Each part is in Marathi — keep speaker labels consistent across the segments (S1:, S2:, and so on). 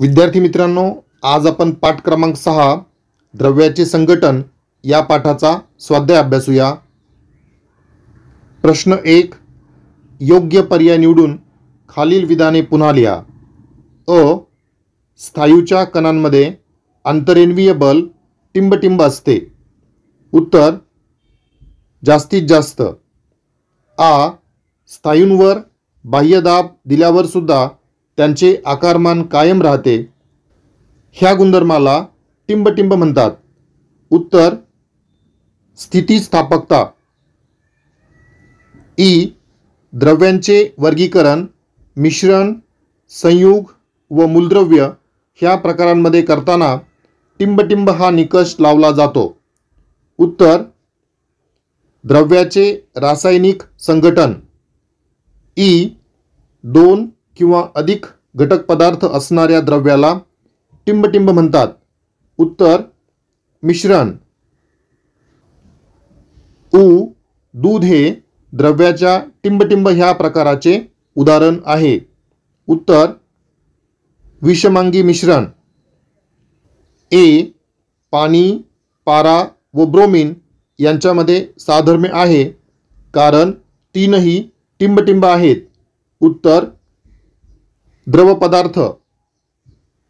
S1: विद्यार्थी मित्रांनो आज आपण पाठ क्रमांक सहा द्रव्याचे संघटन या पाठाचा स्वाध्याय अभ्यासूया प्रश्न एक योग्य पर्याय निवडून खालील विधाने पुन्हा लिहा अ स्थायूच्या कणांमध्ये आंतरेन्वीय बल टिंबटिंब असते उत्तर जास्तीत जास्त आ स्थायूंवर बाह्यदाब दिल्यावरसुद्धा त्यांचे आकारमान कायम राहते ह्या गुणधर्माला टिंबटिंब म्हणतात उत्तर स्थितीस्थापकता ई द्रव्यांचे वर्गीकरण मिश्रण संयुग व मूलद्रव्य ह्या प्रकारांमध्ये करताना टिंबटिंब हा निकष लावला जातो उत्तर द्रव्याचे रासायनिक संघटन ई दोन किंवा अधिक घटक पदार्थ असणाऱ्या द्रव्याला टिंबटिंब म्हणतात उत्तर मिश्रण ऊ दूध हे द्रव्याच्या टिंबटिंब ह्या प्रकाराचे उदाहरण आहे उत्तर विषमांगी मिश्रण ए पाणी पारा व ब्रोमिन यांच्यामध्ये साधर्म्य आहे कारण तीनही टिंबटिंब आहेत उत्तर द्रव पदार्थ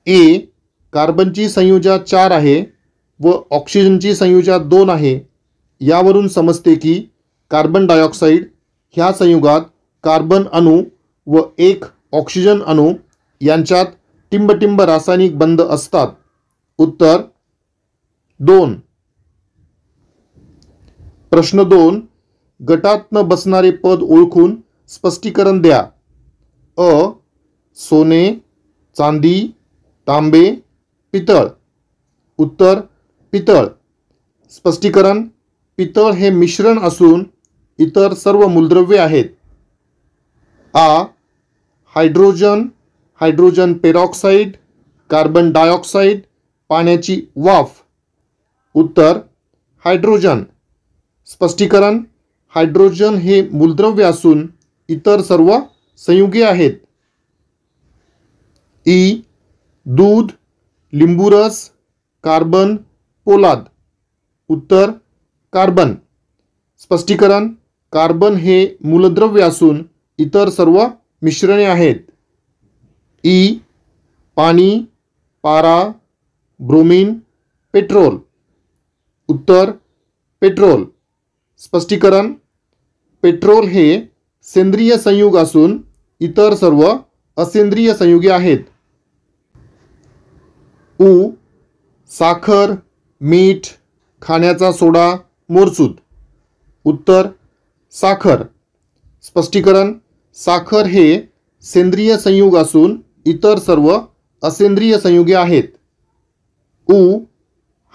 S1: ए कार्बनची संयुजा चार आहे व ऑक्सिजनची संयुजा दोन आहे यावरून समजते की कार्बन डायऑक्साईड ह्या संयुगात कार्बन अणू व एक ऑक्सिजन अणू यांच्यात टिंबटिंब रासायनिक बंध असतात उत्तर दोन प्रश्न दोन गटात न बसणारे पद ओळखून स्पष्टीकरण द्या अ सोने चांदी तांबे पितळ उत्तर पितळ स्पष्टीकरण पितळ हे मिश्रण असून इतर सर्व मूलद्रव्ये आहेत आ hydrogen hydrogen peroxide carbon dioxide पाण्याची वाफ उत्तर हायड्रोजन स्पष्टीकरण हायड्रोजन हे मूलद्रव्य असून इतर सर्व संयुगे आहेत ई e, दूध लिंबू रस कार्बन पोलाद उत्तर कार्बन स्पष्टीकरण कार्बन हे मूलद्रव्य असून इतर सर्व मिश्रणे आहेत ई e, पाणी पारा ब्रोमीन पेट्रोल उत्तर पेट्रोल स्पष्टीकरण पेट्रोल हे सेंद्रिय संयुग असून इतर सर्व असेंद्रिय संयुगे आहेत उ साखर मीठ खाण्याचा सोडा मोरसूद उत्तर साखर स्पष्टीकरण साखर हे सेंद्रिय संयुग असून इतर सर्व असेंद्रिय संयुगे आहेत उ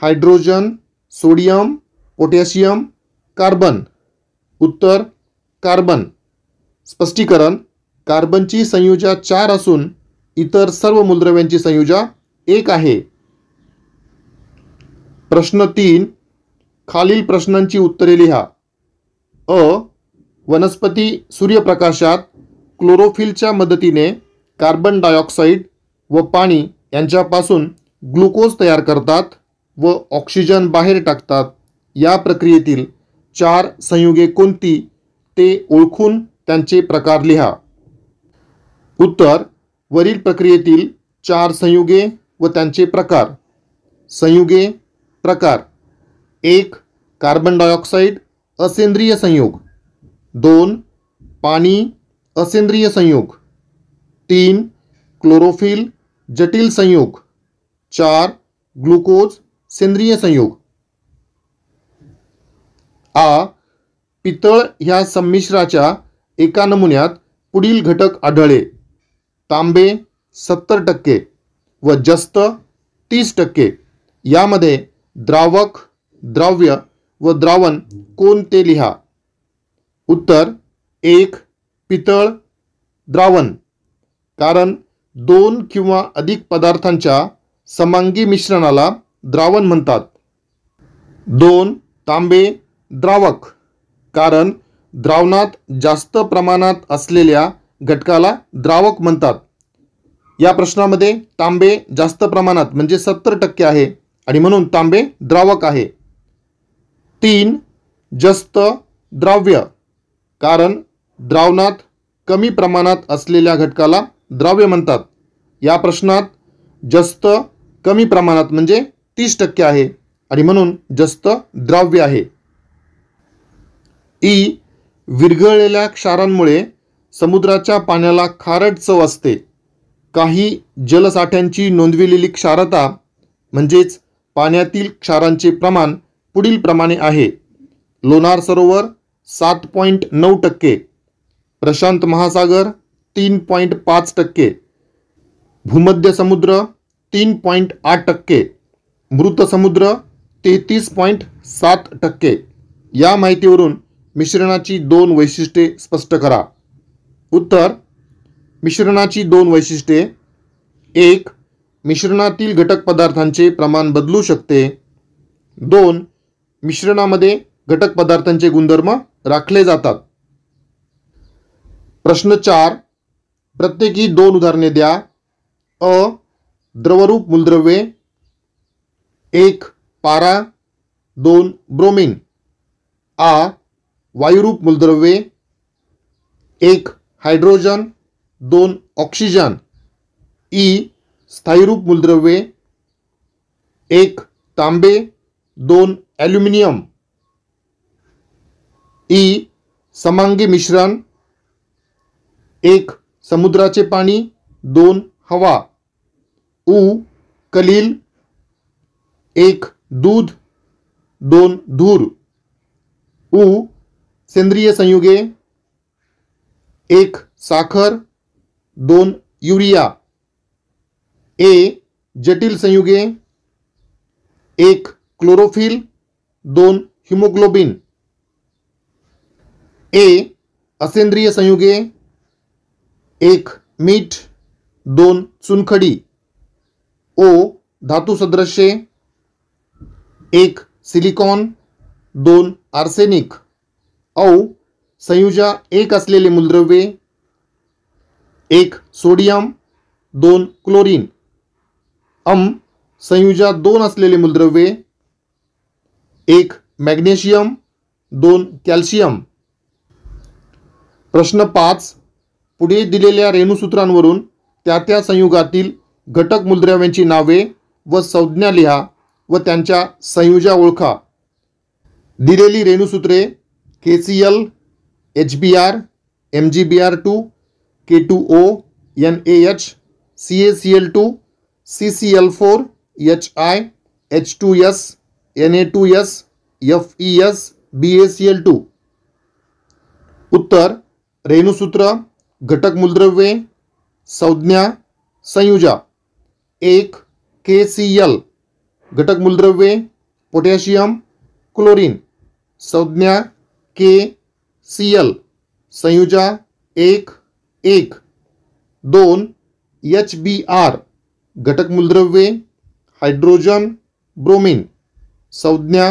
S1: हायड्रोजन सोडियम पोटॅशियम कार्बन उत्तर कार्बन स्पष्टीकरण कार्बनची संयुजा चार असून इतर सर्व मूलद्रव्यांची संयुजा एक आहे प्रश्न तीन खालील प्रश्नांची उत्तरे लिहा अ वनस्पती सूर्यप्रकाशात क्लोरोफिलच्या मदतीने कार्बन डायऑक्साईड व पाणी यांच्यापासून ग्लुकोज तयार करतात व ऑक्सिजन बाहेर टाकतात या प्रक्रियेतील चार संयुगे कोणती ते ओळखून त्यांचे प्रकार लिहा उत्तर वरील प्रक्रियेतील चार संयुगे व त्यांचे प्रकार संयुगे प्रकार एक कार्बन डायऑक्साईड असेंद्रिय संयोग दोन पाणी असेंद्रिय संयोग तीन क्लोरोफिल जटिल संयोग चार ग्लुकोज सेंद्रिय संयोग आ पितळ ह्या संमिश्राच्या एका नमुन्यात पुढील घटक आढळले तांबे सत्तर टक्के व जस्त तीस टक्के यामध्ये द्रावक द्रव्य व द्रावण कोणते लिहा उत्तर एक पितळ द्रावण कारण दोन किंवा अधिक पदार्थांच्या समांगी मिश्रणाला द्रावण म्हणतात दोन तांबे द्रावक कारण द्रावणात जास्त प्रमाणात असलेल्या घटकाला द्रावक म्हणतात या प्रश्नामध्ये तांबे जास्त प्रमाणात म्हणजे सत्तर टक्के आहे आणि म्हणून तांबे द्रावक आहे तीन जस्त द्राव्य कारण द्रावणात कमी प्रमाणात असलेल्या घटकाला द्रव्य म्हणतात या प्रश्नात जस्त कमी प्रमाणात म्हणजे तीस टक्के आहे आणि म्हणून जस्त द्राव्य आहे ई विरघळलेल्या क्षारांमुळे समुद्राच्या पाण्याला खारट चव असते काही जलसाठ्यांची नोंदविलेली क्षारता म्हणजेच पाण्यातील क्षारांचे प्रमाण पुढील प्रमाणे आहे लोणार सरोवर सात पॉईंट नऊ टक्के प्रशांत महासागर तीन पॉईंट पाच टक्के भूमध्य समुद्र तीन पॉईंट आठ टक्के मृत समुद्र तेहतीस पॉईंट सात टक्के या माहितीवरून मिश्रणाची दोन वैशिष्ट्ये स्पष्ट करा उत्तर मिश्रणाची दोन वैशिष्ट्ये एक मिश्रणातील घटक पदार्थांचे प्रमाण बदलू शकते दोन मिश्रणामध्ये घटक पदार्थांचे गुणधर्म राखले जातात प्रश्न चार प्रत्येकी दोन उदाहरणे द्या अ द्रवरूप मूलद्रव्ये एक पारा दोन ब्रोमिन आ वायुरूप मूलद्रव्ये एक हायड्रोजन दोन ऑक्सिजन ई स्थायीरूप मूलद्रव्ये एक तांबे दोन ॲल्युमिनियम ई समांगी मिश्रण एक समुद्राचे पाणी दोन हवा ऊ कलील एक दूध दोन धूर उ सेंद्रिय संयुगे एक साखर दोन यूरिया ए जटिल संयुगे एक क्लोरोफिल दोन हिमोग्लोबिन ए असेंद्रिय संयुगे एक मीठ दोन चुनखडी ओ धातु सदृश एक सिलिकॉन दोन आर्सेनिक औ संयुजा एक असलेले मूलद्रव्ये एक सोडियम दोन क्लोरीन अम संयुजा दोन असलेले मूलद्रव्ये एक मॅग्नेशियम दोन कॅल्शियम प्रश्न पाच पुढे दिलेल्या रेणूसूत्रांवरून त्या त्या संयुगातील घटक मूलद्रव्यांची नावे व संज्ञा लिहा व त्यांच्या संयुजा ओळखा दिलेली रेणूसूत्रे K C L H B R M G B R two K two O N A H C A C L two C C L four H I H two S N A two S F E S B A C L two उत्तर रेणुसूत्र घटक मूलद्रव्ये संज्ञा संयुजा एक के सी एल घटक मूलद्रव्ये पोटैशियम क्लोरीन संज्ञा के सी एल संयुजा एक एक दोन एच बी आर घटक मूलद्रव्ये हाइड्रोजन ब्रोमीन संज्ञा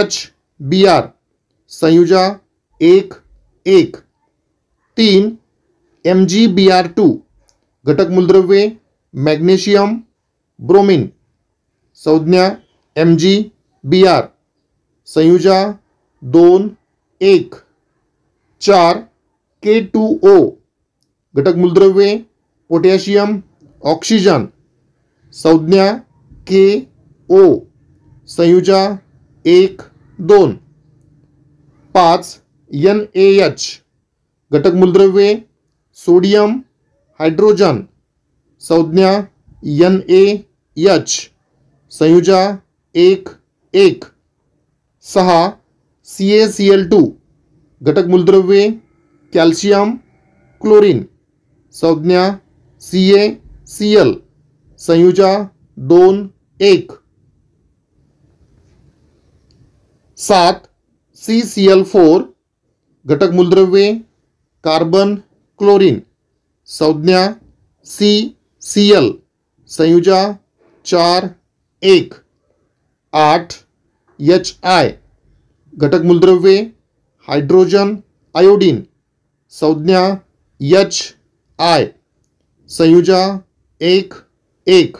S1: एच बी आर संयुजा एक एक तीन M G B R two घटक मूलद्रव्ये मैग्नेशियम ब्रोमीन संज्ञा एम जी बी आर संयुजा दोन एक चार के टू ओ घटक मूलद्रव्य पोटैशियम ऑक्सीजन संज्ञा के ओ संयुजा एक दोन पांच एन ए एच घटक मूलद्रव्य सोडियम हाइड्रोजन संज्ञा एन ए एच संयुजा एक एक सहा C A C L two घटक मूलद्रव्य कैल्शियम क्लोरीन संज्ञा सी ए सी एल संयुजा दोन एक सात सी सी एल फोर घटक मूलद्रव्य कार्बन क्लोरीन संज्ञा सी सी एल संयुजा चार एक आठ एच आय घटक मूलद्रव्य हाइड्रोजन आयोडीन संज्ञा यच आय संयुजा एक एक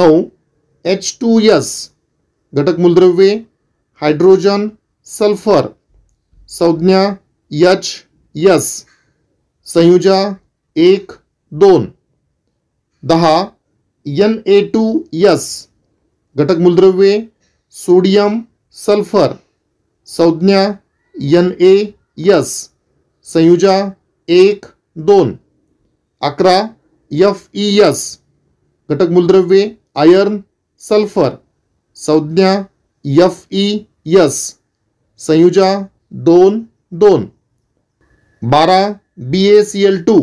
S1: नौ एच टू यस घटक मूलद्रव्य हाइड्रोजन सल्फर संज्ञा यच यस संयुजा एक दोन दहा एन ए टू यस घटक मूलद्रव्य सोडियम सल्फर संज्ञा एन ए यस संयुजा एक दोन अकरा यफ ई यस घटकमूलद्रव्ये आयर्न सल्फर संज्ञा यफ ई यस संयुजा दोन दोन बारा B A C L two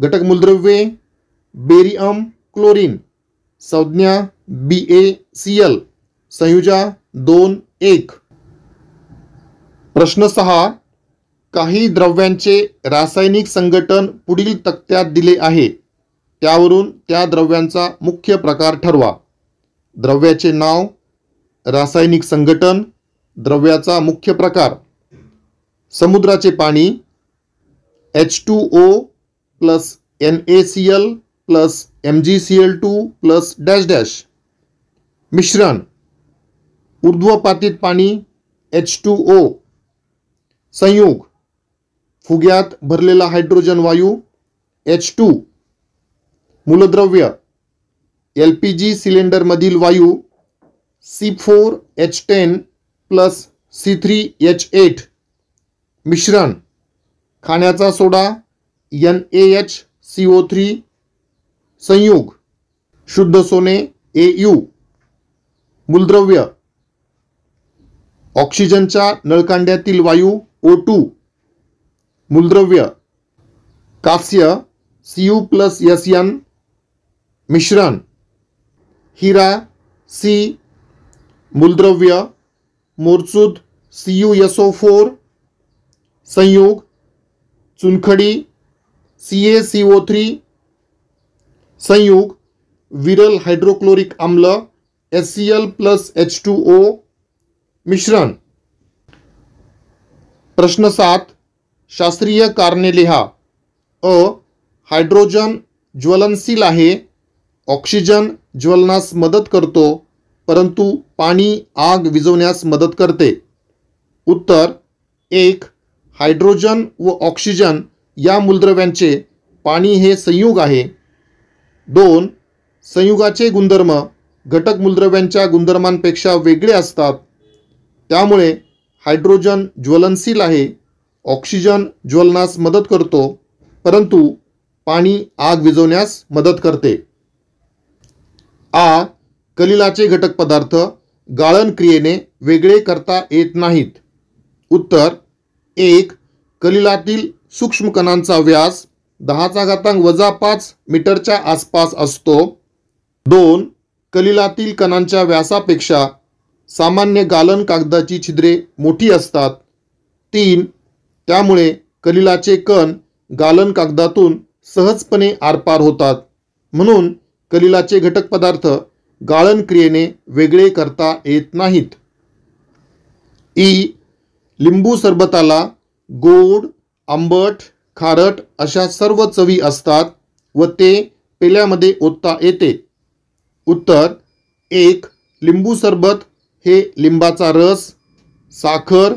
S1: घटक मूलद्रव्ये बेरियम क्लोरीन संज्ञा बी ए सी एल संयुजा दोन एक प्रश्न सहा काही द्रव्यांचे रासायनिक संघटन पुढील तक्त्यात दिले आहे त्यावरून त्या द्रव्यांचा मुख्य प्रकार ठरवा द्रव्याचे नाव रासायनिक संघटन द्रव्याचा मुख्य प्रकार समुद्राचे पाणी H two O plus N A C L plus M G C L two plus dash dash मिश्रण ऊर्ध्वपातीत पाणी एच टू ओ संयुग फुग्यात भरलेला हायड्रोजन वायू एच टू मूलद्रव्य एल पी जी सिलेंडरमधील वायू C four H ten plus C three H eight मिश्रण खाण्याचा soda N A H C O three संयुग शुद्ध सोने ए यू मूलद्रव्य ऑक्सिजनच्या नळकांड्यातील वायू ओ टू मूलद्रव्य C U plus S N मिश्रण हीरा सी मूलद्रव्य मोरसूद C U S O four संयोग चुनखड़ी C A C O three संयोग विरल हाइड्रोक्लोरिक अम्ल S C L plus H two O मिश्रण प्रश्न सात शास्त्रीय कारणे लिहा अ हायड्रोजन ज्वलनशील आहे ऑक्सिजन ज्वलनास मदत करतो परंतु पाणी आग विझवण्यास मदत करते उत्तर एक हायड्रोजन व ऑक्सिजन या मूलद्रव्यांचे पाणी हे संयुग आहे दोन संयुगाचे गुणधर्म घटक मूलद्रव्यांच्या गुणधर्मांपेक्षा वेगळे असतात त्यामुळे हायड्रोजन ज्वलनशील आहे ऑक्सिजन ज्वलनास मदत करतो परंतु पाणी आग विझवण्यास मदत करते आ कलिलाचे घटक पदार्थ गाळण क्रियेने वेगळे करता येत नाहीत उत्तर एक कलिलातील कणांचा व्यास दहाचा घातांक वजा पाच मीटरच्या आसपास असतो दोन कलिलातील कणांच्या व्यासापेक्षा सामान्य गालन कागदाची छिद्रे मोठी असतात तीन त्यामुळे कलिलाचे कण गालन कागदातून सहजपणे आरपार होतात म्हणून कलिलाचे घटक पदार्थ गाळण क्रियेने वेगळे करता येत नाहीत ई लिंबू सरबताला गोड आंबट खारट अशा सर्व चवी असतात व ते पेल्यामध्ये ओतता येते उत्तर एक लिंबू सरबत हे लिंबाचा रस साखर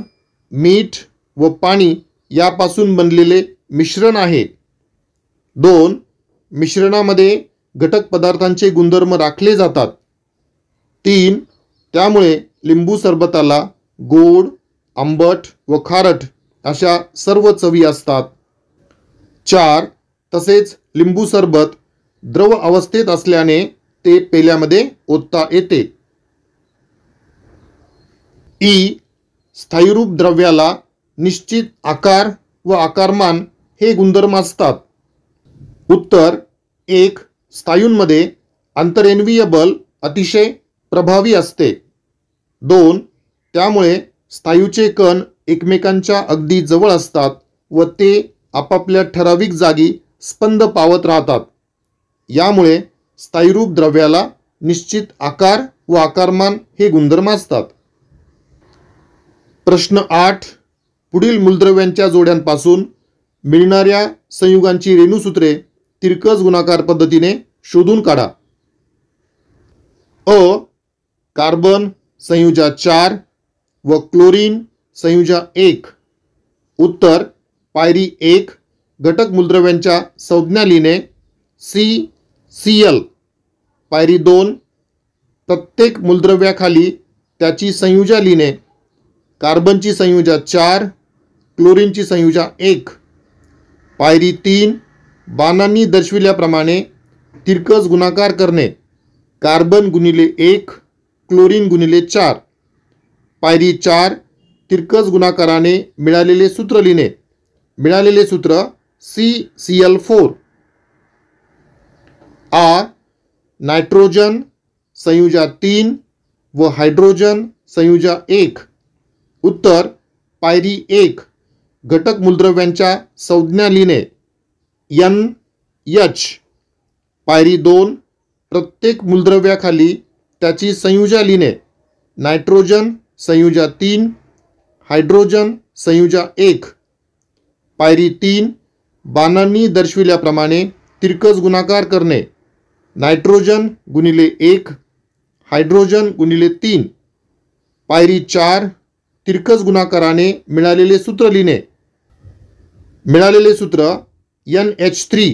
S1: मीठ व पाणी यापासून बनलेले मिश्रण आहे दोन मिश्रणामध्ये घटक पदार्थांचे गुणधर्म राखले जातात तीन त्यामुळे लिंबू सरबताला गोड आंबट व खारट अशा सर्व चवी असतात चार तसेच लिंबू सरबत द्रव अवस्थेत असल्याने ते पेल्यामध्ये ओतता येते ई स्थायीरूप द्रव्याला निश्चित आकार व आकारमान हे गुणधर्म असतात उत्तर एक स्थायूंमध्ये आंतरेन्वीय बल अतिशय प्रभावी असते दोन त्यामुळे स्थायूचे कण एकमेकांच्या अगदी जवळ असतात व ते आपापल्या ठराविक जागी स्पंद पावत राहतात यामुळे स्थायीरूप द्रव्याला निश्चित आकार व आकारमान हे गुणधर्म असतात प्रश्न आठ पुढील मूलद्रव्यांच्या जोड्यांपासून मिळणाऱ्या संयुगांची रेणूसूत्रे तिरकस गुणाकार पद्धतीने शोधून काढा अ कार्बन संयुजा चार व क्लोरीन संयुजा एक उत्तर पायरी एक घटक मूलद्रव्यांच्या संज्ञालीने सी सी एल पायरी दोन प्रत्येक मूलद्रव्याखाली त्याची संयुजा लिहिणे कार्बनची संयुजा चार क्लोरीनची संयुजा एक पायरी तीन बाणांनी दर्शविल्याप्रमाणे तिरकस गुणाकार करणे कार्बन गुणिले एक क्लोरीन गुणिले चार पायरी चार तिरकस गुणाकाराने मिळालेले सूत्र लिहिणे मिळालेले सूत्र C C L four R nitrogen संयुजा तीन व हायड्रोजन संयुजा एक उत्तर पायरी एक घटक मूलद्रव्यांच्या संज्ञालीने यन यच पायरी दोन प्रत्येक मूलद्रव्याखाली त्याची संयुजा लिहिणे नायट्रोजन संयुजा तीन हायड्रोजन संयुजा एक पायरी तीन बाणांनी दर्शविल्याप्रमाणे तिरकस गुणाकार करणे नायट्रोजन गुणिले एक हायड्रोजन गुणिले तीन पायरी चार तिरकस गुणाकाराने मिळालेले सूत्र लिहिणे मिळालेले सूत्र एन एच थ्री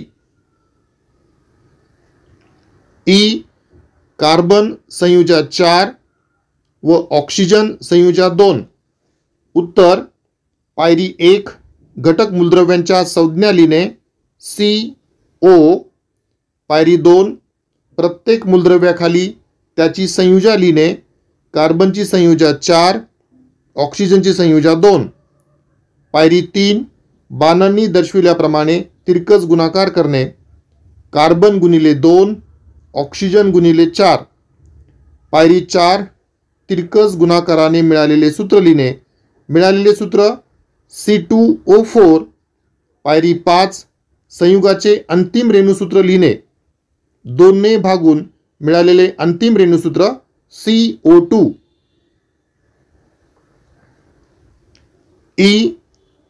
S1: ई कार्बन संयुजा चार व ऑक्सिजन संयुजा दोन उत्तर पायरी एक घटक मूलद्रव्यांच्या संज्ञा लिहिणे सी ओ पायरी दोन प्रत्येक मूलद्रव्याखाली त्याची संयुजा लिहिणे कार्बनची संयुजा चार ऑक्सिजनची संयोजा दोन पायरी तीन बाणांनी दर्शविल्याप्रमाणे तिरकस गुणाकार करणे कार्बन गुणिले दोन ऑक्सिजन गुणिले चार पायरी चार तिरकस गुणाकाराने मिळालेले सूत्र लिहिणे मिळालेले सूत्र सी टू ओ फोर पायरी पाच संयुगाचे अंतिम रेणूसूत्र लिहिणे दोनने भागून मिळालेले अंतिम रेणूसूत्र सी ओ टू ई e,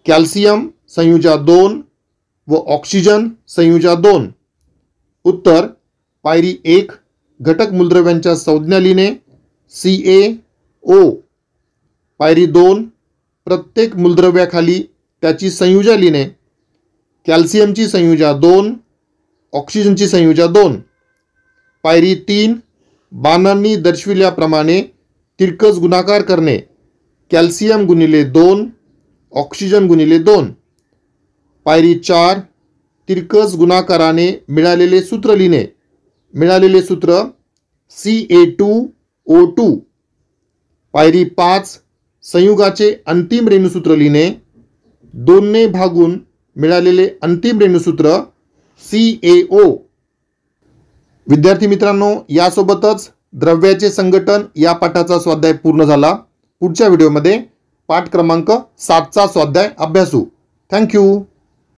S1: कॅल्शियम संयुजा दोन व ऑक्सिजन संयुजा दोन उत्तर पायरी एक घटक मूलद्रव्यांच्या लिहिणे सी ए ओ पायरी दोन प्रत्येक मूलद्रव्याखाली त्याची संयुजा लिहिणे कॅल्शियमची संयुजा दोन ऑक्सिजनची संयुजा दोन पायरी तीन बाणांनी दर्शविल्याप्रमाणे तिरकस गुणाकार करणे कॅल्शियम गुणिले दोन ऑक्सिजन गुणिले दोन पायरी चार तिरकस गुणाकाराने मिळालेले सूत्र लिहिणे मिळालेले सूत्र C A two O two पायरी पाच संयुगाचे अंतिम रेणूसूत्र लिहिणे दोनने भागून मिळालेले अंतिम रेणूसूत्र सी ए ओ विद्यार्थी मित्रांनो यासोबतच द्रव्याचे संघटन या पाठाचा स्वाध्याय पूर्ण झाला पुढच्या व्हिडिओमध्ये पाठ क्रमांक सातचा स्वाध्याय अभ्यासू थँक्यू